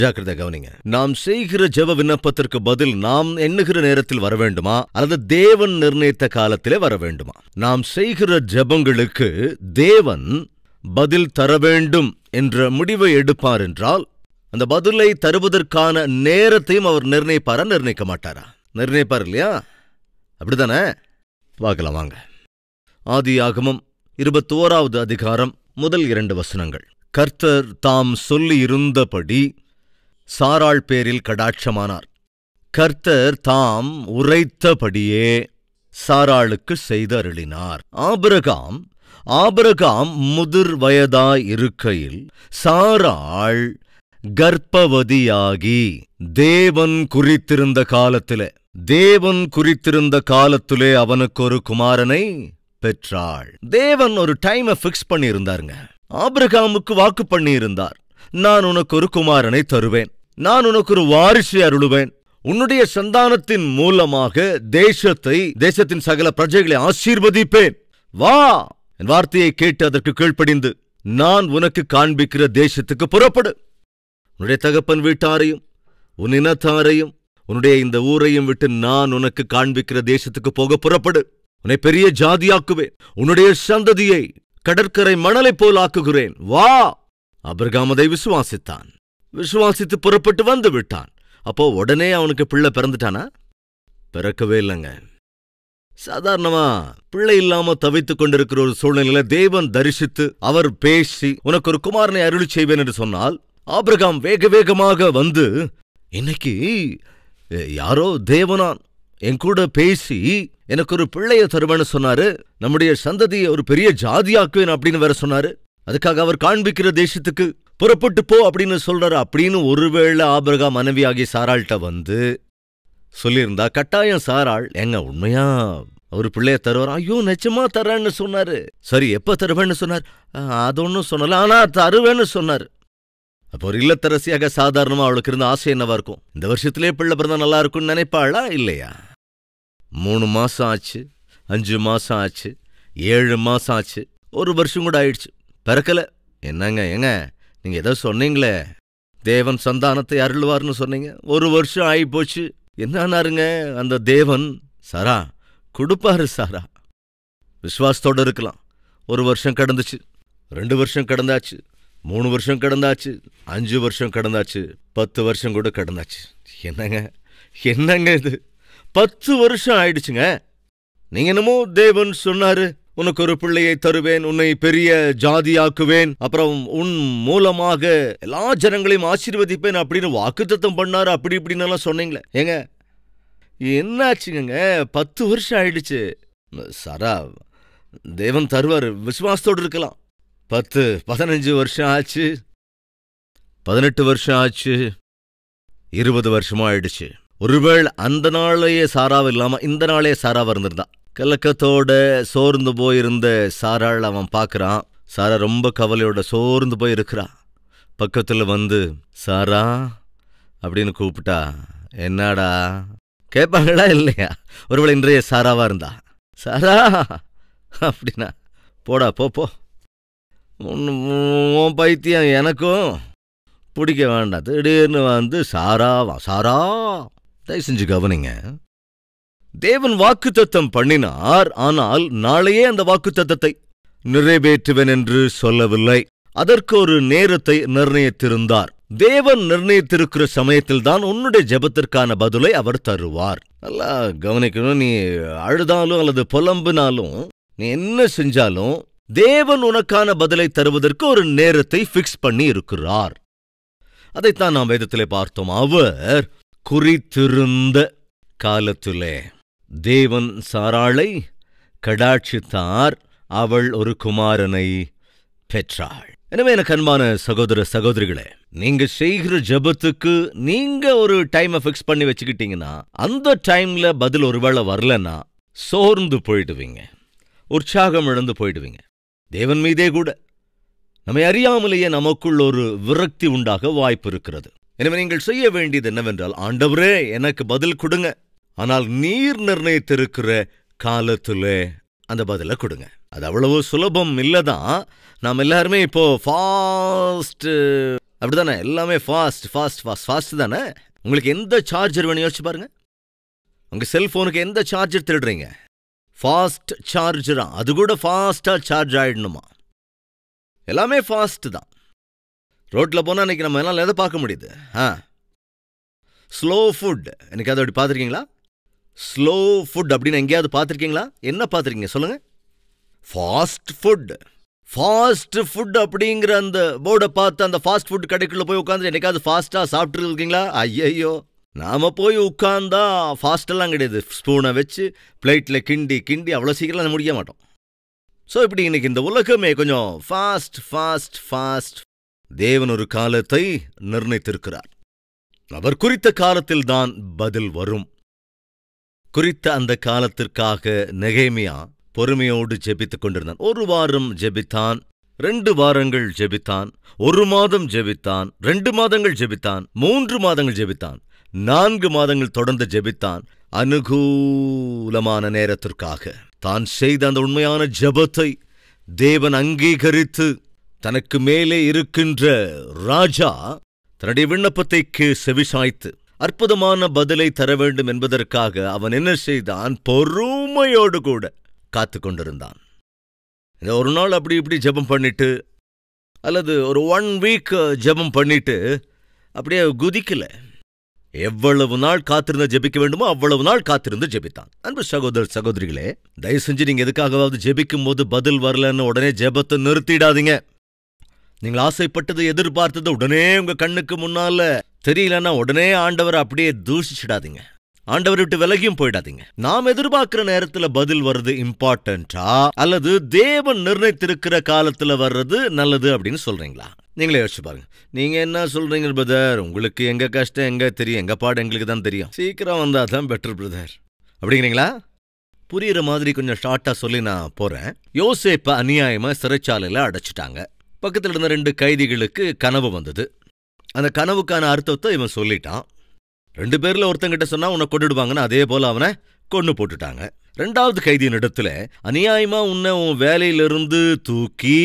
ஜாக்கிரதை கவனிங்க நாம் செய்கிற ஜெப விண்ணப்பத்திற்கு பதில் நாம் எண்ணுகிற நேரத்தில் வர வேண்டுமா அல்லது தேவன் நிர்ணயித்த காலத்திலே வர வேண்டுமா நாம் செய்கிற ஜெபங்களுக்கு தேவன் பதில் தர வேண்டும் என்ற முடிவை எடுப்பார் என்றால் அந்த பதிலை தருவதற்கான நேரத்தையும் அவர் நிர்ணயிப்பாரா நிர்ணயிக்க மாட்டாரா நிர்ணயிப்பார் இல்லையா அப்படிதானே பார்க்கலாம் வாங்க ஆதி ஆகமம் இருபத்தோராவது அதிகாரம் முதல் இரண்டு வசனங்கள் கர்த்தர் தாம் சொல்லியிருந்தபடி சாராள் பேரில் கடாட்சமானார் கர்த்தர் தாம் உரைத்தபடியே சாராளுக்கு செய்தருளினார் ஆபிரகாம் ஆபிரகாம் முதிர் வயதாயிருக்கையில் சாராள் கர்ப்பவதியாகி தேவன் குறித்திருந்த காலத்திலே தேவன் குறித்திருந்த காலத்திலே அவனுக்கு ஒரு குமாரனை பெற்றாள் தேவன் ஒரு டைமை ஃபிக்ஸ் பண்ணியிருந்தாருங்க ஆபிரகாமுக்கு வாக்கு பண்ணியிருந்தார் நான் உனக்கு ஒரு குமாரனை தருவேன் நான் உனக்கு ஒரு வாரிசை அருளுவேன் உன்னுடைய சந்தானத்தின் மூலமாக தேசத்தை தேசத்தின் சகல பிரஜைகளை ஆசீர்வதிப்பேன் வா என் வார்த்தையை கேட்டு அதற்கு கீழ்ப்படிந்து நான் உனக்கு காண்பிக்கிற தேசத்துக்கு புறப்படு உன்னுடைய தகப்பன் வீட்டாரையும் உன் இனத்தாரையும் உன்னுடைய இந்த ஊரையும் விட்டு நான் உனக்கு காண்பிக்கிற தேசத்துக்கு போக புறப்படு உன்னை பெரிய ஜாதியாக்குவேன் உன்னுடைய சந்ததியை கடற்கரை மணலை போல் ஆக்குகிறேன் வா அபிரகாமதை விசுவாசித்தான் விசுவாசித்து புறப்பட்டு வந்து விட்டான் அப்போ உடனே அவனுக்கு பிள்ளை பிறந்துட்டானா பிறக்கவே இல்லைங்க சாதாரணமா பிள்ளை இல்லாம தவித்து கொண்டிருக்கிற ஒரு சூழ்நிலையில தேவன் தரிசித்து அவர் பேசி உனக்கு ஒரு குமாரனை அருள் செய்வேன் என்று சொன்னால் ஆபிரகாம் வேக வேகமாக வந்து இன்னைக்கு யாரோ தேவனான் என் கூட பேசி எனக்கு ஒரு பிள்ளைய தருவேன்னு சொன்னாரு நம்முடைய சந்ததியை ஒரு பெரிய ஜாதியாக்குவேன் அப்படின்னு வேற சொன்னாரு அதுக்காக அவர் காண்பிக்கிற தேசத்துக்கு புறப்பட்டு போ அப்படின்னு சொல்றாரு அப்படின்னு ஒருவேளை ஆபரகா மனைவியாகி சாராள்கிட்ட வந்து சொல்லியிருந்தா கட்டாயம் சாராள் எங்க உண்மையா அவர் பிள்ளைய தருவார் ஐயோ நிச்சயமா தரேன்னு சொன்னாரு சரி எப்ப தருவேன்னு சொன்னார் அது ஒன்றும் சொன்னல ஆனா தருவேன்னு சொன்னார் அப்போ ஒரு இல்லத்தரசியாக சாதாரணமா அவளுக்கு இருந்த ஆசை என்னவா இருக்கும் இந்த வருஷத்திலே பிள்ளை பிறந்தா நல்லா இருக்கும்னு நினைப்பாளா இல்லையா மூணு மாசம் ஆச்சு அஞ்சு மாசம் ஆச்சு ஏழு மாசம் ஆச்சு ஒரு வருஷம் கூட ஆயிடுச்சு பிறக்கல என்னங்க ஏங்க நீங்கள் ஏதோ சொன்னீங்களே தேவன் சந்தானத்தை அருள்வார்னு சொன்னீங்க ஒரு வருஷம் ஆகி போச்சு என்னன்னாருங்க அந்த தேவன் சாரா கொடுப்பாரு சாரா விஸ்வாசத்தோடு இருக்கலாம் ஒரு வருஷம் கடந்துச்சு ரெண்டு வருஷம் கடந்தாச்சு மூணு வருஷம் கடந்தாச்சு அஞ்சு வருஷம் கடந்தாச்சு பத்து வருஷம் கூட கடந்தாச்சு என்னங்க என்னங்க இது பத்து வருஷம் ஆயிடுச்சுங்க நீங்க என்னமோ தேவன் சொன்னாரு உனக்கு ஒரு பிள்ளையை தருவேன் உன்னை பெரிய ஜாதியாக்குவேன் அப்புறம் உன் மூலமாக எல்லா ஜனங்களையும் ஆசீர்வதிப்பேன் அப்படின்னு வாக்குத்தத்தம் பண்ணாரு அப்படி இப்படின்னு எல்லாம் சொன்னீங்களே ஏங்க என்னாச்சுங்க பத்து வருஷம் ஆயிடுச்சு சரா தேவன் தருவார் விசுவாசத்தோடு இருக்கலாம் பத்து பதினஞ்சு வருஷம் ஆச்சு பதினெட்டு வருஷம் ஆச்சு இருபது வருஷமா ஆயிடுச்சு ஒருவேள் அந்த நாளையே சாராவும் இல்லாம இந்த நாளே சாராவாக இருந்திருந்தான் கலக்கத்தோட சோர்ந்து போயிருந்த சாராள் அவன் பார்க்குறான் சாரா ரொம்ப கவலையோட சோர்ந்து போய் இருக்கிறான் பக்கத்தில் வந்து சாரா அப்படின்னு கூப்பிட்டா என்னடா கேட்பாங்களா இல்லையா ஒருவேளை இன்றைய சாராவாக இருந்தா சாரா அப்படின்னா போடா போப்போ உன் பைத்தியம் எனக்கும் பிடிக்க வேண்டாம் திடீர்னு வந்து சாராவா சாரா தயவு செஞ்சு கவனிங்க தேவன் வாக்குத்தத்தம் பண்ணினார் ஆனால் நாளையே அந்த தத்தத்தை நிறைவேற்றுவேன் என்று சொல்லவில்லை அதற்கு ஒரு நேரத்தை நிர்ணயித்திருந்தார் தேவன் நிர்ணயித்திருக்கிற சமயத்தில் தான் உன்னுடைய ஜெபத்திற்கான பதிலை அவர் தருவார் நல்லா கவனிக்கணும் நீ அழுதாலும் அல்லது புலம்புனாலும் நீ என்ன செஞ்சாலும் தேவன் உனக்கான பதிலை தருவதற்கு ஒரு நேரத்தை ஃபிக்ஸ் பண்ணி இருக்கிறார் அதைத்தான் நாம் வேதத்திலே பார்த்தோம் அவர் குறித்திருந்த காலத்திலே தேவன் சாராளை கடாட்சித்தார் அவள் ஒரு குமாரனை பெற்றாள் எனவே எனக்கு அன்பான சகோதர சகோதரிகளே நீங்க செய்கிற ஜபத்துக்கு நீங்க ஒரு டைமை ஃபிக்ஸ் பண்ணி வச்சுக்கிட்டீங்கன்னா அந்த டைம்ல பதில் ஒருவேளை வரலன்னா சோர்ந்து போயிடுவீங்க உற்சாகம் இழந்து போயிடுவீங்க தேவன் மீதே கூட நம்மை அறியாமலேயே நமக்குள் ஒரு விரக்தி உண்டாக வாய்ப்பு இருக்கிறது எனவே நீங்கள் செய்ய வேண்டியது என்னவென்றால் ஆண்டவரே எனக்கு பதில் கொடுங்க ஆனால் நீர் நிர்ணயித்திருக்கிற காலத்தில் அந்த பதிலை கொடுங்க அது அவ்வளவு சுலபம் தான் நாம் எல்லாருமே இப்போ ஃபாஸ்ட்டு அப்படி தானே எல்லாமே ஃபாஸ்ட் ஃபாஸ்ட் ஃபாஸ்ட் ஃபாஸ்ட் தானே உங்களுக்கு எந்த சார்ஜர் வேணும் யோசிச்சு பாருங்க உங்கள் செல்ஃபோனுக்கு எந்த சார்ஜர் திருடுறீங்க ஃபாஸ்ட் சார்ஜரா அது கூட ஃபாஸ்ட்டாக சார்ஜ் ஆகிடணுமா எல்லாமே ஃபாஸ்ட்டு தான் ரோட்டில் போனால் இன்றைக்கி நம்ம எல்லாம் எதை பார்க்க முடியுது ஆ ஸ்லோ ஃபுட் எனக்கு அதை அப்படி பார்த்துருக்கீங்களா ஸ்லோ ஃபுட் அப்படின்னு எங்கேயாவது பார்த்துருக்கீங்களா என்ன பார்த்துருக்கீங்க சொல்லுங்கள் ஃபாஸ்ட் ஃபுட் ஃபாஸ்ட் ஃபுட் அப்படிங்கிற அந்த போர்டை பார்த்து அந்த ஃபாஸ்ட் ஃபுட் கடைக்குள்ளே போய் உட்காந்து என்னைக்காவது ஃபாஸ்ட்டாக சாப்பிட்ருக்கீங்களா ஐயையோ நாம் போய் உட்காந்தா ஃபாஸ்டெல்லாம் கிடையாது ஸ்பூனை வச்சு பிளேட்டில் கிண்டி கிண்டி அவ்வளோ சீக்கிரம் முடிக்க மாட்டோம் ஸோ இப்படி இன்னைக்கு இந்த உலகமே கொஞ்சம் ஃபாஸ்ட் ஃபாஸ்ட் ஃபாஸ்ட் தேவன் ஒரு காலத்தை நிர்ணயித்திருக்கிறார் அவர் குறித்த காலத்தில் தான் பதில் வரும் குறித்த அந்த காலத்திற்காக நெகேமியா பொறுமையோடு ஜெபித்துக் கொண்டிருந்தான் ஒரு வாரம் ஜெபித்தான் ரெண்டு வாரங்கள் ஜெபித்தான் ஒரு மாதம் ஜெபித்தான் ரெண்டு மாதங்கள் ஜெபித்தான் மூன்று மாதங்கள் ஜெபித்தான் நான்கு மாதங்கள் தொடர்ந்து ஜெபித்தான் அனுகூலமான நேரத்திற்காக தான் செய்த அந்த உண்மையான ஜபத்தை தேவன் அங்கீகரித்து தனக்கு மேலே இருக்கின்ற ராஜா தன்னுடைய விண்ணப்பத்தைக்கு செவிசாய்த்து அற்புதமான பதிலை தர வேண்டும் என்பதற்காக அவன் என்ன செய்தான் பொறுமையோடு கூட காத்து கொண்டிருந்தான் ஒரு நாள் அப்படி இப்படி ஜபம் பண்ணிட்டு அல்லது ஒரு ஒன் வீக் ஜபம் பண்ணிட்டு அப்படியே குதிக்கல எவ்வளவு நாள் காத்திருந்து ஜெபிக்க வேண்டுமோ அவ்வளவு நாள் காத்திருந்து ஜெபித்தான் அன்பு சகோதர சகோதரிகளே தயவு செஞ்சு நீங்க எதுக்காகவாவது ஜெபிக்கும் போது பதில் வரலன்னு உடனே ஜெபத்தை நிறுத்திடாதீங்க நீங்கள் ஆசைப்பட்டது எதிர்பார்த்தது உடனே உங்க கண்ணுக்கு முன்னால தெரியலன்னா உடனே ஆண்டவர் அப்படியே தூஷிச்சிடாதீங்க ஆண்டவர் விட்டு விலகியும் போயிடாதீங்க நாம் எதிர்பார்க்கிற நேரத்துல பதில் வர்றது இம்பார்ட்டன்டா அல்லது தேவன் நிர்ணயித்திருக்கிற காலத்துல வர்றது நல்லது அப்படின்னு சொல்றீங்களா நீங்களே யோசிச்சு பாருங்க நீங்க என்ன சொல்றீங்க பிரதர் உங்களுக்கு எங்க கஷ்டம் எங்க தெரியும் எங்க பாடு எங்களுக்கு தான் தெரியும் சீக்கிரம் வந்தா தான் பெட்டர் பிரதர் அப்படிங்கிறீங்களா புரியுற மாதிரி கொஞ்சம் ஷார்ட்டா சொல்லி நான் போறேன் யோசேப்ப அநியாயமா சிறைச்சாலையில அடைச்சிட்டாங்க பக்கத்துல இருந்த ரெண்டு கைதிகளுக்கு கனவு வந்தது அந்த கனவுக்கான அர்த்தத்தை இவன் சொல்லிட்டான் ரெண்டு பேரில் ஒருத்தங்கிட்ட சொன்னால் உன்னை கொண்டுடுவாங்கன்னு அதே போல் அவனை கொண்டு போட்டுட்டாங்க ரெண்டாவது கைதியின் இடத்துல அநியாயமா உன்னை உன் வேலையிலிருந்து தூக்கி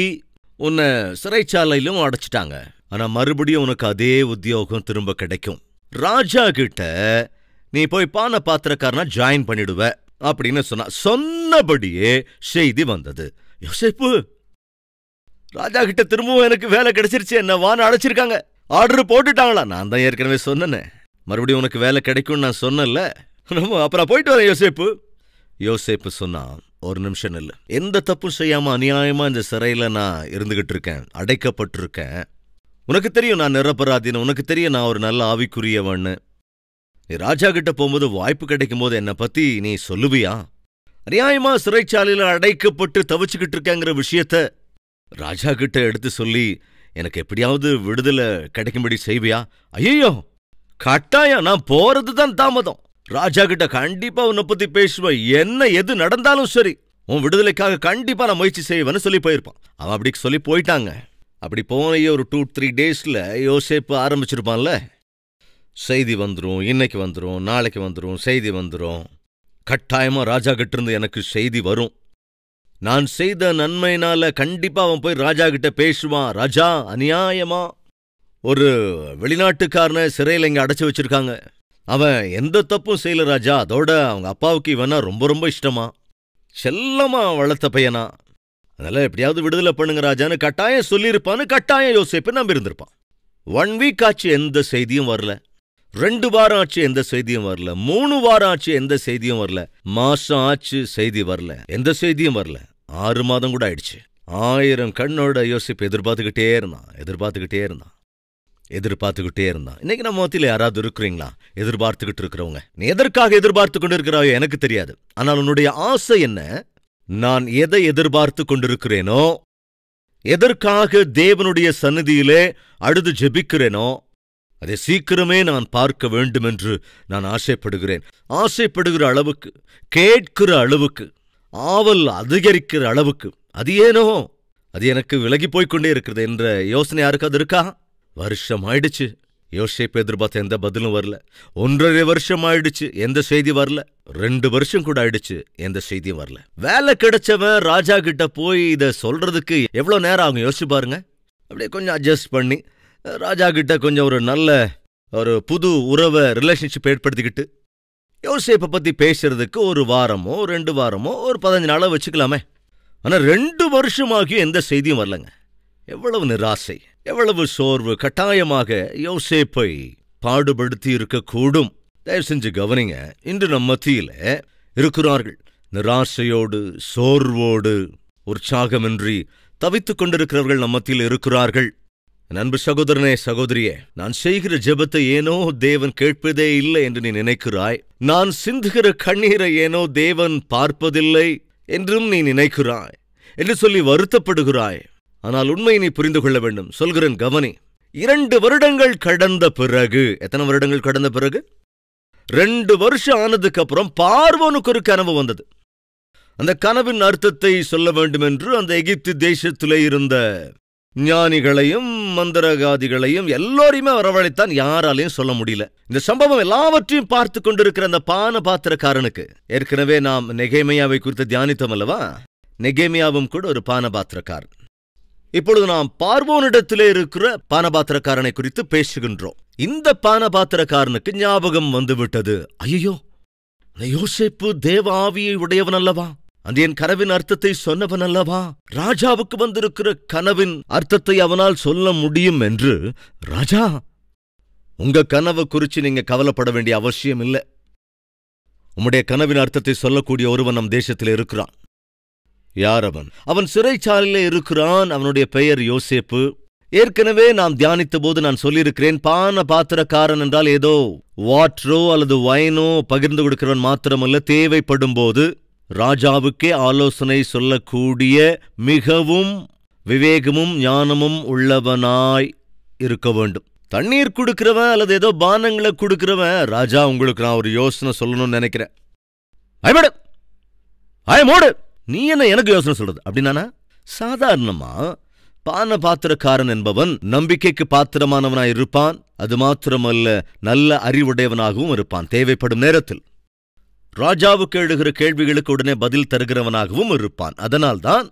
உன்னை சிறைச்சாலையிலும் அடைச்சிட்டாங்க ஆனா மறுபடியும் உனக்கு அதே உத்தியோகம் திரும்ப கிடைக்கும் ராஜா கிட்ட நீ போய் பான பாத்திரக்காரனா ஜாயின் பண்ணிடுவ அப்படின்னு சொன்னா சொன்னபடியே செய்தி வந்தது யோசிப்பு ராஜா கிட்ட திரும்பவும் எனக்கு வேலை கிடைச்சிருச்சு என்ன வான அடைச்சிருக்காங்க ஆர்டர் போட்டுட்டாங்களா நான் தான் ஏற்கனவே சொன்னேன் மறுபடியும் உனக்கு வேலை கிடைக்கும்னு நான் சொன்னல நம்ம அப்புறம் போயிட்டு வரேன் யோசேப்பு யோசேப்பு சொன்னான் ஒரு நிமிஷம் இல்லை எந்த தப்பும் செய்யாம அநியாயமா இந்த சிறையில் நான் இருந்துகிட்டு இருக்கேன் அடைக்கப்பட்டிருக்கேன் உனக்கு தெரியும் நான் நிரபராதின்னு உனக்கு தெரியும் நான் ஒரு நல்ல ஆவிக்குரியவன்னு நீ ராஜா கிட்ட போகும்போது வாய்ப்பு கிடைக்கும் போது என்னை பத்தி நீ சொல்லுவியா அநியாயமா சிறைச்சாலையில் அடைக்கப்பட்டு தவிச்சுக்கிட்டு இருக்கேங்கிற விஷயத்த ராஜா கிட்ட எடுத்து சொல்லி எனக்கு எப்படியாவது விடுதலை கிடைக்கும்படி செய்வியா ஐயோ கட்டாயம் நான் போறது தான் தாமதம் ராஜா கிட்ட கண்டிப்பா உன்னை பத்தி பேசுவேன் என்ன எது நடந்தாலும் சரி உன் விடுதலைக்காக கண்டிப்பா நான் முயற்சி செய்வேன்னு சொல்லி போயிருப்பான் அவன் அப்படி சொல்லி போயிட்டாங்க அப்படி போனையே ஒரு டூ த்ரீ டேஸ்ல யோசேப்பு ஆரம்பிச்சிருப்பான்ல செய்தி வந்துடும் இன்னைக்கு வந்துடும் நாளைக்கு வந்துடும் செய்தி வந்துடும் கட்டாயமா ராஜா கிட்ட இருந்து எனக்கு செய்தி வரும் நான் செய்த நன்மையினால கண்டிப்பா அவன் போய் ராஜா கிட்ட பேசுவான் ராஜா அநியாயமா ஒரு வெளிநாட்டுக்காரன சிறையில் இங்க அடைச்சி வச்சிருக்காங்க அவன் எந்த தப்பும் செய்யல ராஜா அதோட அவங்க அப்பாவுக்கு இவனா ரொம்ப ரொம்ப இஷ்டமா செல்லமா வளர்த்த பையனா அதனால எப்படியாவது விடுதலை பண்ணுங்க ராஜான்னு கட்டாயம் சொல்லியிருப்பான்னு கட்டாயம் யோசிப்பு நம்பி இருந்திருப்பான் ஒன் வீக் ஆச்சு எந்த செய்தியும் வரல ரெண்டு வாரம் ஆச்சு எந்த செய்தியும் வரல மூணு வாரம் ஆச்சு எந்த செய்தியும் வரல மாசம் ஆச்சு செய்தி வரல எந்த செய்தியும் வரல ஆறு மாதம் கூட ஆயிடுச்சு ஆயிரம் கண்ணோட யோசிப்பு எதிர்பார்த்துக்கிட்டே இருந்தான் எதிர்பார்த்துக்கிட்டே இருந்தான் எதிர்பார்த்துக்கிட்டே இருந்தான் இன்னைக்கு நம்ம மத்தியில் யாராவது இருக்கிறீங்களா எதிர்பார்த்துக்கிட்டு இருக்கிறவங்க நீ எதற்காக எதிர்பார்த்து கொண்டு இருக்கிறாயோ எனக்கு தெரியாது ஆனால் உன்னுடைய ஆசை என்ன நான் எதை எதிர்பார்த்து கொண்டிருக்கிறேனோ எதற்காக தேவனுடைய சன்னதியிலே அழுது ஜெபிக்கிறேனோ அதை சீக்கிரமே நான் பார்க்க வேண்டும் என்று நான் ஆசைப்படுகிறேன் ஆசைப்படுகிற அளவுக்கு கேட்கிற அளவுக்கு ஆவல் அதிகரிக்கிற அளவுக்கு அது ஏனோ அது எனக்கு விலகி போய்கொண்டே இருக்கிறது என்ற யோசனை அது இருக்கா வருஷம் ஆயிடுச்சு யோசிப்பு எதிர்பார்த்த எந்த பதிலும் வரல ஒன்றரை வருஷம் ஆயிடுச்சு எந்த செய்தி வரல ரெண்டு வருஷம் கூட ஆயிடுச்சு எந்த செய்தியும் வரல வேலை கிடைச்சவன் ராஜா கிட்ட போய் இதை சொல்றதுக்கு எவ்வளோ நேரம் அவங்க யோசிச்சு பாருங்க அப்படியே கொஞ்சம் அட்ஜஸ்ட் பண்ணி ராஜா கிட்ட கொஞ்சம் ஒரு நல்ல ஒரு புது உறவை ரிலேஷன்ஷிப் ஏற்படுத்திக்கிட்டு யோசேப்பை பற்றி பேசுறதுக்கு ஒரு வாரமோ ரெண்டு வாரமோ ஒரு பதினஞ்சு நாளாக வச்சுக்கலாமே ஆனால் ரெண்டு வருஷமாகியும் எந்த செய்தியும் வரலங்க எவ்வளவு நிராசை எவ்வளவு சோர்வு கட்டாயமாக யோசேப்பை பாடுபடுத்தி இருக்கக்கூடும் தயவு செஞ்சு கவனிங்க இன்று நம் மத்தியில் இருக்கிறார்கள் நிராசையோடு சோர்வோடு உற்சாகமின்றி தவித்துக் கொண்டிருக்கிறவர்கள் நம் மத்தியில் இருக்கிறார்கள் அன்பு சகோதரனே சகோதரியே நான் செய்கிற ஜெபத்தை ஏனோ தேவன் கேட்பதே இல்லை என்று நீ நினைக்கிறாய் நான் சிந்துகிற கண்ணீரை ஏனோ தேவன் பார்ப்பதில்லை என்றும் நீ நினைக்கிறாய் என்று சொல்லி வருத்தப்படுகிறாய் ஆனால் உண்மையை நீ புரிந்து கொள்ள வேண்டும் சொல்கிறேன் கவனி இரண்டு வருடங்கள் கடந்த பிறகு எத்தனை வருடங்கள் கடந்த பிறகு ரெண்டு வருஷம் ஆனதுக்கு அப்புறம் பார்வோனுக்கு ஒரு கனவு வந்தது அந்த கனவின் அர்த்தத்தை சொல்ல வேண்டும் என்று அந்த எகிப்து தேசத்திலே இருந்த ஞானிகளையும் மந்திரகாதிகளையும் எல்லோரையுமே வரவழைத்தான் யாராலையும் சொல்ல முடியல இந்த சம்பவம் எல்லாவற்றையும் பார்த்து கொண்டிருக்கிற அந்த பான பாத்திரக்காரனுக்கு ஏற்கனவே நாம் நெகைமையாவை குறித்து தியானித்தோம் அல்லவா நெகேமியாவும் கூட ஒரு பான பாத்திரக்காரன் இப்பொழுது நாம் பார்வோனிடத்திலே இருக்கிற பாத்திரக்காரனை குறித்து பேசுகின்றோம் இந்த பாத்திரக்காரனுக்கு ஞாபகம் வந்துவிட்டது ஐயோ யோசிப்பு தேவ ஆவியை உடையவன் அல்லவா அது என் கனவின் அர்த்தத்தை சொன்னவன் அல்லவா ராஜாவுக்கு வந்திருக்கிற கனவின் அர்த்தத்தை அவனால் சொல்ல முடியும் என்று ராஜா உங்க கனவு குறித்து நீங்க கவலைப்பட வேண்டிய அவசியம் இல்லை உம்முடைய கனவின் அர்த்தத்தை சொல்லக்கூடிய ஒருவன் நம் தேசத்தில் இருக்கிறான் யார் அவன் அவன் சிறைச்சாலையில் இருக்கிறான் அவனுடைய பெயர் யோசேப்பு ஏற்கனவே நாம் தியானித்த போது நான் சொல்லியிருக்கிறேன் பான பாத்திரக்காரன் என்றால் ஏதோ வாட்ரோ அல்லது வயனோ பகிர்ந்து கொடுக்கிறவன் மாத்திரமல்ல தேவைப்படும் போது ராஜாவுக்கே ஆலோசனை சொல்லக்கூடிய மிகவும் விவேகமும் ஞானமும் உள்ளவனாய் இருக்க வேண்டும் தண்ணீர் கொடுக்கிறவன் அல்லது ஏதோ பானங்களை கொடுக்கிறவன் ராஜா உங்களுக்கு நான் ஒரு யோசனை சொல்லணும்னு நினைக்கிறேன் ஐ மோடு நீ என்ன எனக்கு யோசனை சொல்றது அப்படின்னா சாதாரணமா பான பாத்திரக்காரன் என்பவன் நம்பிக்கைக்கு பாத்திரமானவனாய் இருப்பான் அது மாத்திரமல்ல நல்ல அறிவுடையவனாகவும் இருப்பான் தேவைப்படும் நேரத்தில் ராஜாவுக்கு எழுகிற கேள்விகளுக்கு உடனே பதில் தருகிறவனாகவும் இருப்பான் அதனால்தான்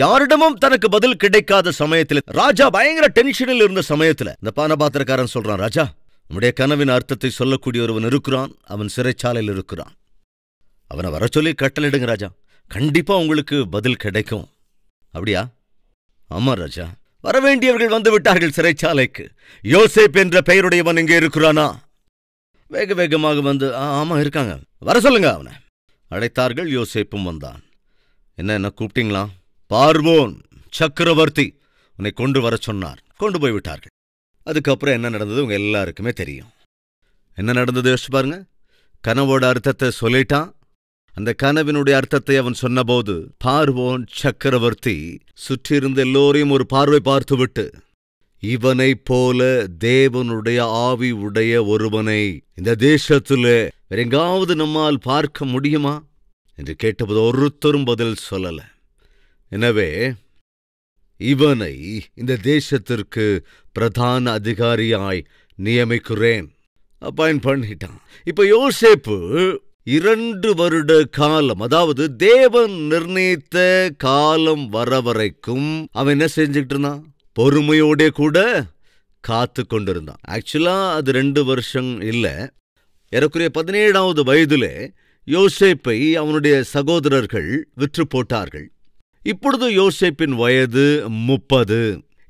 யாரிடமும் தனக்கு பதில் கிடைக்காத சமயத்தில் ராஜா பயங்கர டென்ஷனில் இருந்த சமயத்தில் இந்த பானபாத்திரக்காரன் சொல்றான் ராஜா உடைய கனவின் அர்த்தத்தை சொல்லக்கூடிய ஒருவன் இருக்கிறான் அவன் சிறைச்சாலையில் இருக்கிறான் அவனை வர சொல்லி கட்டளிடுங்க ராஜா கண்டிப்பா உங்களுக்கு பதில் கிடைக்கும் அப்படியா ஆமா ராஜா வரவேண்டியவர்கள் வந்து விட்டார்கள் சிறைச்சாலைக்கு யோசேப் என்ற பெயருடையவன் இங்கே இருக்கிறானா வேக வேகமாக வந்து ஆமாம் இருக்காங்க வர சொல்லுங்க அவனை அழைத்தார்கள் யோசேப்பும் வந்தான் என்ன என்ன கூப்பிட்டீங்களா பார்வோன் சக்கரவர்த்தி உன்னை கொண்டு வர சொன்னார் கொண்டு போய் விட்டார்கள் அதுக்கப்புறம் என்ன நடந்தது உங்க எல்லாருக்குமே தெரியும் என்ன நடந்தது யோசிச்சு பாருங்க கனவோட அர்த்தத்தை சொல்லிட்டான் அந்த கனவினுடைய அர்த்தத்தை அவன் சொன்னபோது பார்வோன் சக்கரவர்த்தி சுற்றியிருந்த எல்லோரையும் ஒரு பார்வை பார்த்துவிட்டு இவனைப் போல தேவனுடைய ஆவி உடைய ஒருவனை இந்த தேசத்தில் வேற எங்காவது நம்மால் பார்க்க முடியுமா என்று கேட்டபோது ஒருத்தரும் பதில் சொல்லல எனவே இவனை இந்த தேசத்திற்கு பிரதான அதிகாரியாய் நியமிக்கிறேன் அப்பாயின் பண்ணிட்டான் இப்ப யோசேப்பு இரண்டு வருட காலம் அதாவது தேவன் நிர்ணயித்த காலம் வர வரைக்கும் அவன் என்ன செஞ்சுக்கிட்டு இருந்தான் பொறுமையோட கூட காத்து கொண்டிருந்தான் ஆக்சுவலாக அது ரெண்டு வருஷம் இல்லை ஏறக்குறைய பதினேழாவது வயதில் யோசேப்பை அவனுடைய சகோதரர்கள் விற்று போட்டார்கள் இப்பொழுது யோசேப்பின் வயது முப்பது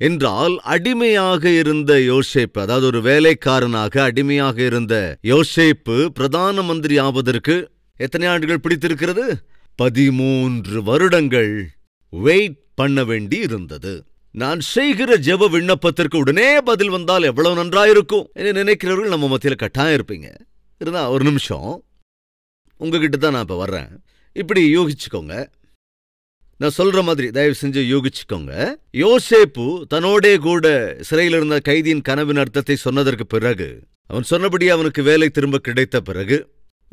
என்றால் அடிமையாக இருந்த யோசேப்பு அதாவது ஒரு வேலைக்காரனாக அடிமையாக இருந்த யோசேப்பு பிரதான மந்திரி ஆவதற்கு எத்தனை ஆண்டுகள் பிடித்திருக்கிறது பதிமூன்று வருடங்கள் வெயிட் பண்ண வேண்டி இருந்தது நான் செய்கிற ஜெப விண்ணப்பத்திற்கு உடனே பதில் வந்தால் எவ்வளவு நன்றாயிருக்கும் என்று நினைக்கிறவர்கள் நம்ம மத்தியில் கட்டாயம் இருப்பீங்க இருந்தா ஒரு நிமிஷம் உங்ககிட்ட தான் நான் இப்போ வர்றேன் இப்படி யோகிச்சுக்கோங்க நான் சொல்ற மாதிரி தயவு செஞ்சு யோகிச்சுக்கோங்க யோசேப்பு தன்னோடே கூட சிறையில் இருந்த கைதியின் கனவின் அர்த்தத்தை சொன்னதற்கு பிறகு அவன் சொன்னபடி அவனுக்கு வேலை திரும்ப கிடைத்த பிறகு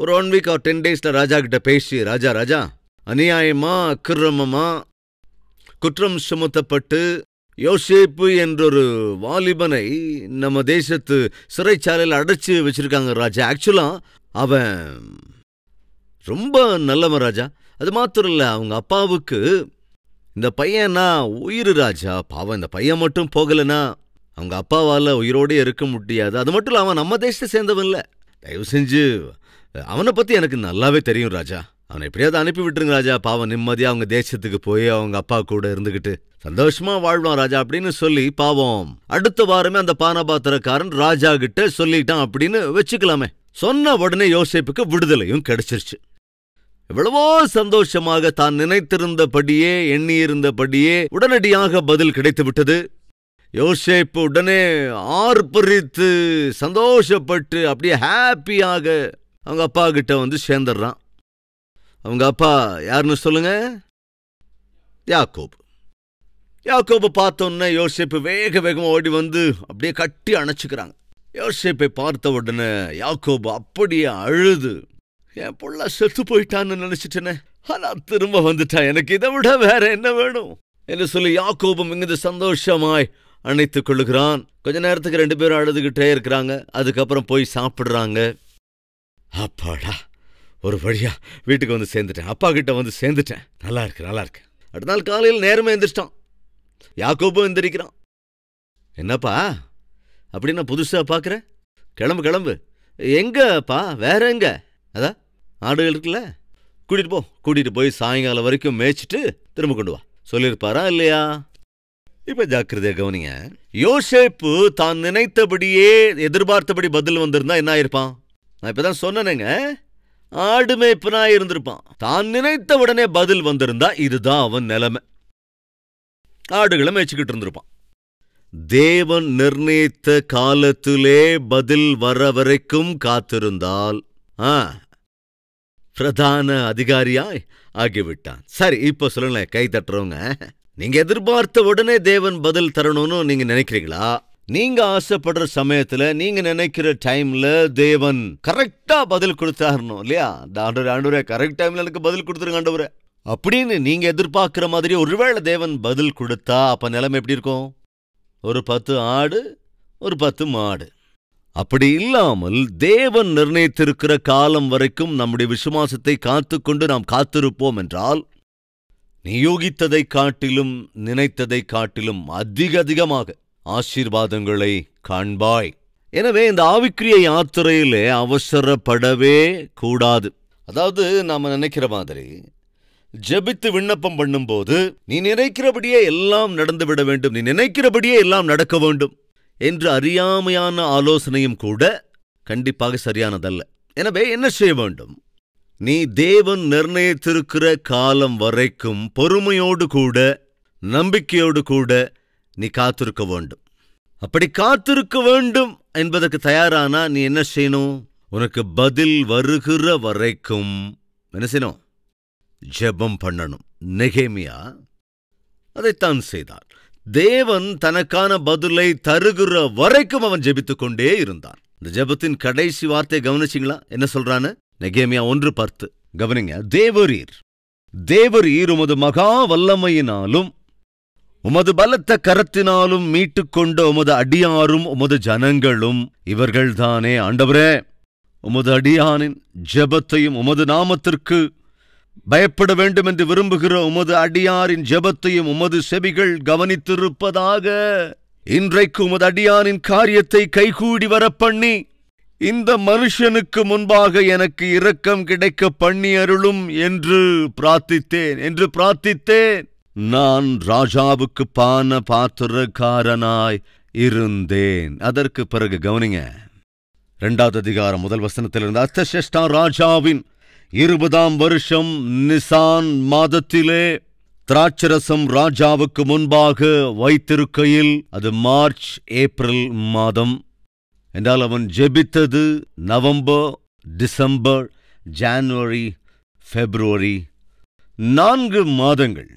ஒரு ஒன் வீக் ஆர் டென் டேஸ்ல ராஜா கிட்ட பேசி ராஜா ராஜா அநியாயமா அக்கிரமமா குற்றம் சுமத்தப்பட்டு யோசேப்பு என்றொரு வாலிபனை நம்ம தேசத்து சிறைச்சாலையில் அடைச்சி வச்சிருக்காங்க ராஜா ஆக்சுவலாக அவன் ரொம்ப நல்லவன் ராஜா அது மாத்திரம் இல்லை அவங்க அப்பாவுக்கு இந்த பையனா உயிர் ராஜா பாவம் இந்த பையன் மட்டும் போகலைன்னா அவங்க அப்பாவால் உயிரோடு இருக்க முடியாது அது மட்டும் இல்லை அவன் நம்ம தேசத்தை சேர்ந்தவன் இல்லை தயவு செஞ்சு அவனை பற்றி எனக்கு நல்லாவே தெரியும் ராஜா அவனை எப்படியாவது அனுப்பி விட்டுருங்க ராஜா பாவம் நிம்மதியாக அவங்க தேசத்துக்கு போய் அவங்க அப்பா கூட இருந்துக்கிட்டு சந்தோஷமா வாழ்வான் ராஜா அப்படின்னு சொல்லி பாவம் அடுத்த வாரமே அந்த பானபாத்திரக்காரன் ராஜா கிட்ட சொல்லிட்டான் அப்படின்னு வச்சுக்கலாமே சொன்ன உடனே யோசிப்புக்கு விடுதலையும் கிடைச்சிருச்சு எவ்வளவோ சந்தோஷமாக தான் நினைத்திருந்தபடியே எண்ணியிருந்தபடியே உடனடியாக பதில் கிடைத்து விட்டது யோசேப்பு உடனே ஆர்ப்பரித்து சந்தோஷப்பட்டு அப்படியே ஹாப்பியாக அவங்க அப்பா கிட்ட வந்து சேர்ந்துடுறான் அவங்க அப்பா யாருன்னு சொல்லுங்க யாக்கோப் யாக்கோபை பார்த்தோன்னே யோசிப்பு வேக வேகமாக ஓடி வந்து அப்படியே கட்டி அணைச்சிக்கிறாங்க யோசிப்பை பார்த்த உடனே யாக்கோபு அப்படியே அழுது என் புள்ள செத்து போயிட்டான்னு நினச்சிட்டேனே ஆனால் திரும்ப வந்துட்டான் எனக்கு இதை விட வேற என்ன வேணும் என்று சொல்லி யாக்கோபம் மிகுந்த சந்தோஷமாய் அணைத்து கொள்ளுகிறான் கொஞ்ச நேரத்துக்கு ரெண்டு பேரும் அழுதுகிட்டே இருக்கிறாங்க அதுக்கப்புறம் போய் சாப்பிட்றாங்க அப்பாடா ஒரு வழியாக வீட்டுக்கு வந்து சேர்ந்துட்டேன் அப்பா கிட்ட வந்து சேர்ந்துட்டேன் நல்லா இருக்கு நல்லா இருக்கு அடுத்த நாள் காலையில் நேரமே எந்திரிச்சிட்டான் யாக்கோப்பும் எந்திரிக்கிறான் என்னப்பா அப்படி நான் புதுசாக பார்க்குறேன் கிளம்பு கிளம்பு எங்கப்பா வேற எங்க அதா ஆடுகள் இருக்குல்ல கூட்டிட்டு போ கூட்டிட்டு போய் சாயங்காலம் வரைக்கும் மேய்ச்சிட்டு திரும்ப கொண்டு வா சொல்லியிருப்பாரா இல்லையா இப்ப ஜாக்கிரதையாக கவனிங்க யோசேப்பு தான் நினைத்தபடியே எதிர்பார்த்தபடி பதில் வந்திருந்தா என்ன ஆயிருப்பான் நான் இப்பதான் சொன்னேங்க ஆடு மேய்ப்பனா இருந்திருப்பான் தான் நினைத்த உடனே பதில் வந்திருந்தா இதுதான் அவன் நிலைமை ஆடுகளை மேய்ச்சிக்கிட்டு இருந்திருப்பான் தேவன் நிர்ணயித்த காலத்திலே பதில் வர வரைக்கும் காத்திருந்தால் ஆ பிரதான அதிகாரியாய் ஆகிவிட்டான் சரி இப்போ சொல்லல கை தட்டுறவங்க நீங்க எதிர்பார்த்த உடனே தேவன் பதில் தரணும்னு நீங்க நினைக்கிறீங்களா நீங்க ஆசைப்படுற சமயத்துல நீங்க நினைக்கிற டைம்ல தேவன் கரெக்டா பதில் கொடுத்தாரணும் இல்லையா ஆண்டவரே ஆண்டவரே கரெக்ட் டைம்ல எனக்கு பதில் கொடுத்துருங்க ஆண்டவரே அப்படின்னு நீங்க எதிர்பார்க்கிற மாதிரி ஒருவேளை தேவன் பதில் கொடுத்தா அப்ப நிலைமை எப்படி இருக்கும் ஒரு பத்து ஆடு ஒரு பத்து மாடு அப்படி இல்லாமல் தேவன் நிர்ணயித்திருக்கிற காலம் வரைக்கும் நம்முடைய விசுவாசத்தை காத்துக்கொண்டு நாம் காத்திருப்போம் என்றால் நியோகித்ததை காட்டிலும் நினைத்ததை காட்டிலும் அதிக அதிகமாக ஆசீர்வாதங்களை காண்பாய் எனவே இந்த ஆவிக்கிரிய யாத்திரையில் அவசரப்படவே கூடாது அதாவது நாம் நினைக்கிற மாதிரி ஜெபித்து விண்ணப்பம் பண்ணும்போது நீ நினைக்கிறபடியே எல்லாம் நடந்துவிட வேண்டும் நீ நினைக்கிறபடியே எல்லாம் நடக்க வேண்டும் என்று அறியாமையான ஆலோசனையும் கூட கண்டிப்பாக சரியானதல்ல எனவே என்ன செய்ய வேண்டும் நீ தேவன் நிர்ணயித்திருக்கிற காலம் வரைக்கும் பொறுமையோடு கூட நம்பிக்கையோடு கூட நீ காத்திருக்க வேண்டும் அப்படி காத்திருக்க வேண்டும் என்பதற்கு தயாரானா நீ என்ன செய்யணும் உனக்கு பதில் வருகிற வரைக்கும் என்ன செய்யணும் ஜெபம் பண்ணணும் நெகேமியா அதைத்தான் செய்தார் தேவன் தனக்கான பதிலை தருகிற வரைக்கும் அவன் ஜெபித்துக் கொண்டே இருந்தான் இந்த ஜெபத்தின் கடைசி வார்த்தையை கவனிச்சிங்களா என்ன சொல்றான்னு நெகேமியா ஒன்று பார்த்து கவனிங்க தேவரீர் தேவரீர் உமது மகா வல்லமையினாலும் உமது பலத்த கரத்தினாலும் மீட்டுக்கொண்ட உமது அடியாரும் உமது ஜனங்களும் இவர்கள்தானே ஆண்டவரே உமது அடியானின் ஜெபத்தையும் உமது நாமத்திற்கு பயப்பட வேண்டும் என்று விரும்புகிற உமது அடியாரின் ஜெபத்தையும் உமது செவிகள் கவனித்திருப்பதாக இன்றைக்கு உமது அடியானின் காரியத்தை கைகூடி வர பண்ணி இந்த மனுஷனுக்கு முன்பாக எனக்கு இரக்கம் கிடைக்க பண்ணி அருளும் என்று பிரார்த்தித்தேன் என்று பிரார்த்தித்தேன் நான் ராஜாவுக்கு பான பாத்திரக்காரனாய் இருந்தேன் அதற்கு பிறகு கவனிங்க ரெண்டாவது அதிகாரம் முதல் வசனத்திலிருந்து அர்த்தசேஷ்டா ராஜாவின் இருபதாம் வருஷம் நிசான் மாதத்திலே திராட்சரசம் ராஜாவுக்கு முன்பாக வைத்திருக்கையில் அது மார்ச் ஏப்ரல் மாதம் என்றால் அவன் ஜெபித்தது நவம்பர் டிசம்பர் ஜான்வரி பெப்ரவரி நான்கு மாதங்கள்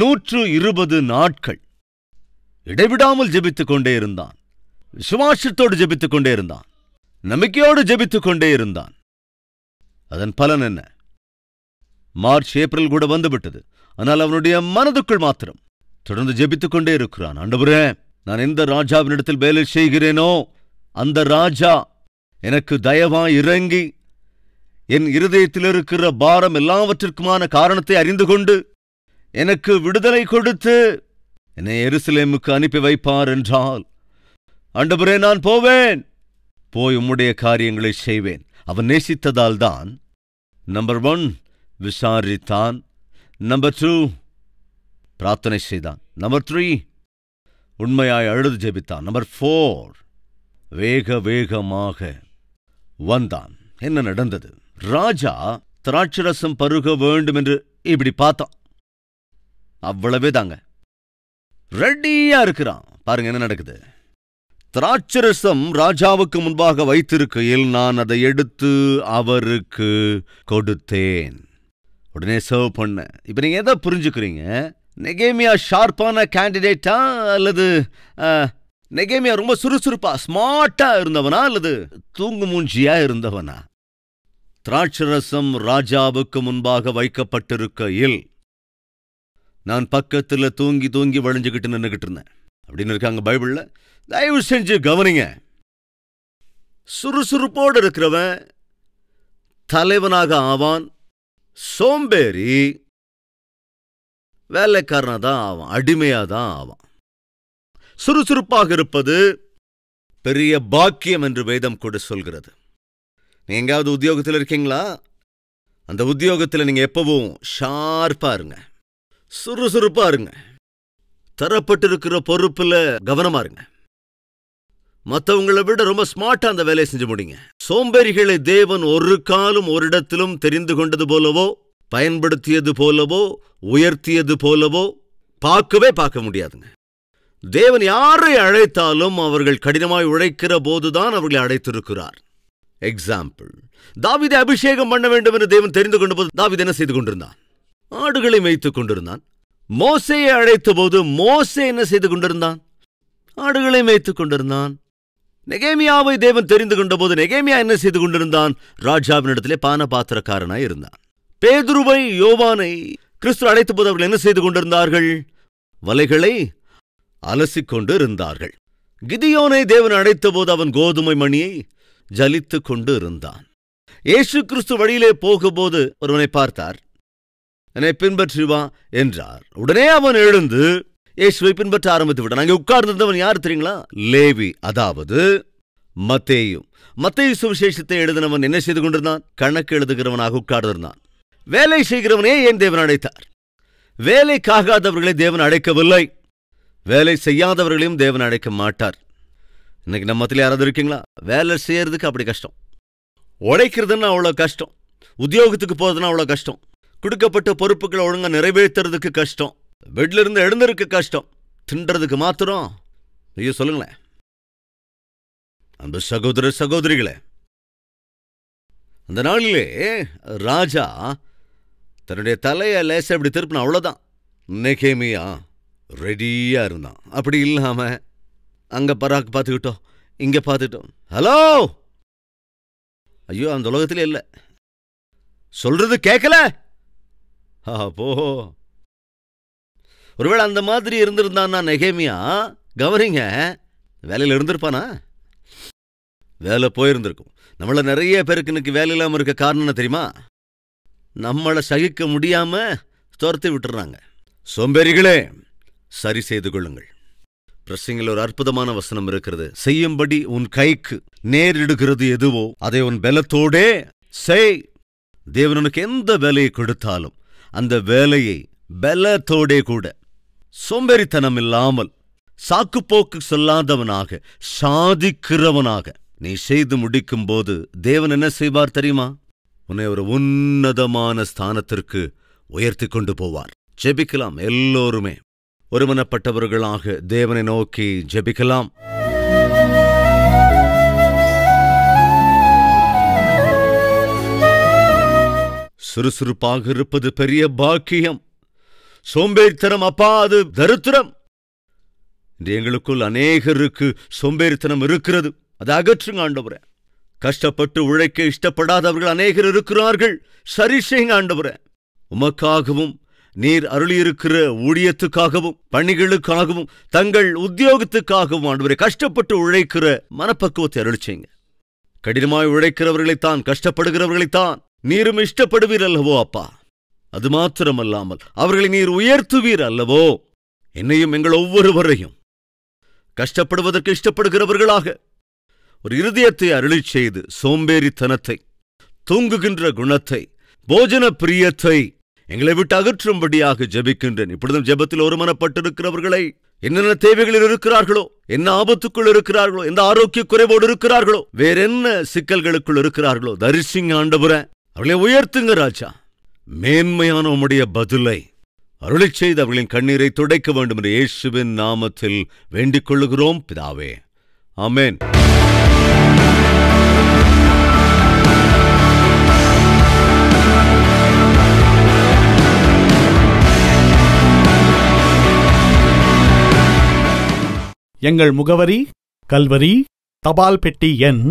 நூற்று இருபது நாட்கள் இடைவிடாமல் ஜெபித்துக் கொண்டே இருந்தான் விசுவாசத்தோடு ஜெபித்துக் கொண்டே இருந்தான் நம்பிக்கையோடு ஜெபித்துக் கொண்டே இருந்தான் அதன் பலன் என்ன மார்ச் ஏப்ரல் கூட வந்துவிட்டது ஆனால் அவனுடைய மனதுக்குள் மாத்திரம் தொடர்ந்து ஜெபித்துக் கொண்டே இருக்கிறான் அண்டபுரே நான் எந்த ராஜாவினிடத்தில் வேலை செய்கிறேனோ அந்த ராஜா எனக்கு தயவா இறங்கி என் இருதயத்தில் இருக்கிற பாரம் எல்லாவற்றிற்குமான காரணத்தை அறிந்து கொண்டு எனக்கு விடுதலை கொடுத்து என்னை எருசலேமுக்கு அனுப்பி வைப்பார் என்றால் அண்டபுரே நான் போவேன் போய் உம்முடைய காரியங்களை செய்வேன் அவன் நேசித்ததால் தான் நம்பர் ஒன் விசாரித்தான் நம்பர் டூ பிரார்த்தனை செய்தான் நம்பர் த்ரீ உண்மையாய் அழுது ஜெபித்தான் நம்பர் ஃபோர் வேக வேகமாக வந்தான் என்ன நடந்தது ராஜா திராட்சரசம் பருக வேண்டும் என்று இப்படி பார்த்தான் அவ்வளவே தாங்க ரெடியா இருக்கிறான் பாருங்க என்ன நடக்குது திராட்சரசம் ராஜாவுக்கு முன்பாக வைத்திருக்கையில் நான் அதை எடுத்து அவருக்கு கொடுத்தேன் உடனே சர்வ் பண்ண இப்ப நீங்க எதை புரிஞ்சுக்கிறீங்க நெகேமியா ஷார்ப்பான கேண்டிடேட்டா அல்லது நெகேமியா ரொம்ப சுறுசுறுப்பா ஸ்மார்ட்டா இருந்தவனா அல்லது தூங்கு மூஞ்சியா இருந்தவனா திராட்சரசம் ராஜாவுக்கு முன்பாக வைக்கப்பட்டிருக்கையில் நான் பக்கத்தில் தூங்கி தூங்கி வளைஞ்சுக்கிட்டு நின்றுக்கிட்டு இருந்தேன் அப்படின்னு இருக்காங்க பைபிளில் தயவு செஞ்சு கவனிங்க சுறுசுறுப்போடு இருக்கிறவன் தலைவனாக ஆவான் சோம்பேறி வேலைக்காரனாக தான் ஆவான் அடிமையாக தான் ஆவான் சுறுசுறுப்பாக இருப்பது பெரிய பாக்கியம் என்று வேதம் கூட சொல்கிறது நீங்கள் எங்காவது உத்தியோகத்தில் இருக்கீங்களா அந்த உத்தியோகத்தில் நீங்கள் எப்பவும் ஷார்ப்பாக இருங்க சுறுசுறுப்பா இருங்க தரப்பட்டிருக்கிற பொறுப்புல கவனமா இருங்க மற்றவங்களை விட ரொம்ப ஸ்மார்ட்டா அந்த வேலையை செஞ்சு முடிங்க சோம்பேறிகளை தேவன் ஒரு காலம் ஒரு இடத்திலும் தெரிந்து கொண்டது போலவோ பயன்படுத்தியது போலவோ உயர்த்தியது போலவோ பார்க்கவே பார்க்க முடியாதுங்க தேவன் யாரை அழைத்தாலும் அவர்கள் கடினமாய் உழைக்கிற போதுதான் அவர்களை அழைத்திருக்கிறார் எக்ஸாம்பிள் தாவிதை அபிஷேகம் பண்ண வேண்டும் என்று தேவன் தெரிந்து கொண்டு போது தாவித என்ன செய்து கொண்டிருந்தான் ஆடுகளை மேய்த்துக் கொண்டிருந்தான் மோசையை அழைத்த போது மோசே என்ன செய்து கொண்டிருந்தான் ஆடுகளை மேய்த்துக் கொண்டிருந்தான் நெகேமியாவை தேவன் தெரிந்து கொண்டபோது நெகேமியா என்ன செய்து கொண்டிருந்தான் ராஜாவினிடத்திலே பான பாத்திரக்காரனாய் இருந்தான் பேதுருவை யோவானை கிறிஸ்து அழைத்த போது அவர்கள் என்ன செய்து கொண்டிருந்தார்கள் வலைகளை கொண்டு இருந்தார்கள் கிதியோனை தேவன் அழைத்தபோது அவன் கோதுமை மணியை ஜலித்து கொண்டு இருந்தான் ஏசு கிறிஸ்து வழியிலே போகும்போது ஒருவனை பார்த்தார் என்னை பின்பற்றுவா என்றார் உடனே அவன் எழுந்து இயேசுவை பின்பற்ற ஆரம்பித்து விட்டான் அங்கே உட்கார்ந்திருந்தவன் யார் தெரியுங்களா லேவி அதாவது மத்தேயும் மத்தேயு சுவிசேஷத்தை எழுதினவன் என்ன செய்து கொண்டிருந்தான் கணக்கு எழுதுகிறவனாக உட்கார்ந்திருந்தான் வேலை செய்கிறவனே ஏன் தேவன் அழைத்தார் வேலைக்காகாதவர்களை தேவன் அழைக்கவில்லை வேலை செய்யாதவர்களையும் தேவன் அழைக்க மாட்டார் இன்னைக்கு நம்ம மத்தியில் யாராவது இருக்கீங்களா வேலை செய்யறதுக்கு அப்படி கஷ்டம் உழைக்கிறதுன்னா அவ்வளோ கஷ்டம் உத்தியோகத்துக்கு போகிறதுனா அவ்வளோ கஷ்டம் கொடுக்கப்பட்ட பொறுப்புகளை ஒழுங்காக நிறைவேற்றுறதுக்கு கஷ்டம் பெட்ல இருந்து எழுந்திருக்க கஷ்டம் தின்றதுக்கு மாத்திரம் ஐயோ சொல்லுங்களேன் அந்த சகோதர சகோதரிகளே அந்த நாளிலே ராஜா தன்னுடைய தலையை லேச இப்படி திருப்பின அவ்வளோதான் நெகேமியா ரெடியாக இருந்தான் அப்படி இல்லாமல் அங்கே பராக்கு பார்த்துக்கிட்டோம் இங்கே பார்த்துட்டோம் ஹலோ ஐயோ அந்த உலகத்திலே இல்லை சொல்றது கேட்கல அப்போ ஒருவேளை அந்த மாதிரி இருந்திருந்தான்னா நெகேமியா கவனிங்க வேலையில் இருந்திருப்பானா வேலை போயிருந்திருக்கும் நம்மள நிறைய பேருக்கு இன்னைக்கு வேலை இல்லாமல் இருக்க காரணம் தெரியுமா நம்மளை சகிக்க முடியாமல் துரத்தி விட்டுறாங்க சோம்பேறிகளே சரி செய்து கொள்ளுங்கள் பிரசிங்கில் ஒரு அற்புதமான வசனம் இருக்கிறது செய்யும்படி உன் கைக்கு நேரிடுகிறது எதுவோ அதை உன் பலத்தோடே செய் தேவனனுக்கு எந்த வேலையை கொடுத்தாலும் அந்த வேலையை பலத்தோடே கூட சோம்பேறித்தனம் இல்லாமல் சாக்குப்போக்கு சொல்லாதவனாக சாதிக்கிறவனாக நீ செய்து முடிக்கும் போது தேவன் என்ன செய்வார் தெரியுமா உன்னை ஒரு உன்னதமான ஸ்தானத்திற்கு உயர்த்தி கொண்டு போவார் ஜெபிக்கலாம் எல்லோருமே ஒருமனப்பட்டவர்களாக தேவனை நோக்கி ஜெபிக்கலாம் சுறுசுறுப்பாக இருப்பது பெரிய பாக்கியம் சோம்பேறித்தனம் அப்பா அது தருத்திரம் இன்று எங்களுக்குள் அநேகருக்கு சோம்பேறித்தனம் இருக்கிறது அதை அகற்றுங்க ஆண்டவரே கஷ்டப்பட்டு உழைக்க இஷ்டப்படாதவர்கள் அநேகர் இருக்கிறார்கள் சரி செய்யுங்க ஆண்டவரே உமக்காகவும் நீர் அருளியிருக்கிற ஊழியத்துக்காகவும் பணிகளுக்காகவும் தங்கள் உத்தியோகத்துக்காகவும் ஆண்டவரே கஷ்டப்பட்டு உழைக்கிற மனப்பக்குவத்தை அருள் செய்யுங்க கடினமாய் உழைக்கிறவர்களைத்தான் கஷ்டப்படுகிறவர்களைத்தான் நீரும் இஷ்டப்படுவீர் அல்லவோ அப்பா அது மாத்திரமல்லாமல் அவர்களை நீர் உயர்த்துவீர் அல்லவோ என்னையும் எங்கள் ஒவ்வொருவரையும் கஷ்டப்படுவதற்கு இஷ்டப்படுகிறவர்களாக ஒரு இருதயத்தை அருளி செய்து சோம்பேறித்தனத்தை தூங்குகின்ற குணத்தை போஜன பிரியத்தை எங்களை விட்டு அகற்றும்படியாக ஜபிக்கின்றேன் இப்பொழுதும் ஜபத்தில் ஒருமனப்பட்டிருக்கிறவர்களை என்னென்ன தேவைகளில் இருக்கிறார்களோ என்ன ஆபத்துக்குள் இருக்கிறார்களோ எந்த ஆரோக்கிய குறைவோடு இருக்கிறார்களோ வேறென்ன சிக்கல்களுக்குள் இருக்கிறார்களோ தரிசிங் ஆண்டபுர அவளை உயர்த்துங்க ராஜா மேன்மையான உம்முடைய பதிலை அருளை செய்து அவர்களின் கண்ணீரை துடைக்க வேண்டும் என்று இயேசுவின் நாமத்தில் வேண்டிக் கொள்ளுகிறோம் பிதாவே அமேன் எங்கள் முகவரி கல்வரி தபால் பெட்டி எண்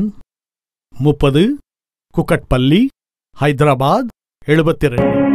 முப்பது குக்கட்பள்ளி ஹைதராபாத் எழுபத்தி ரெண்டு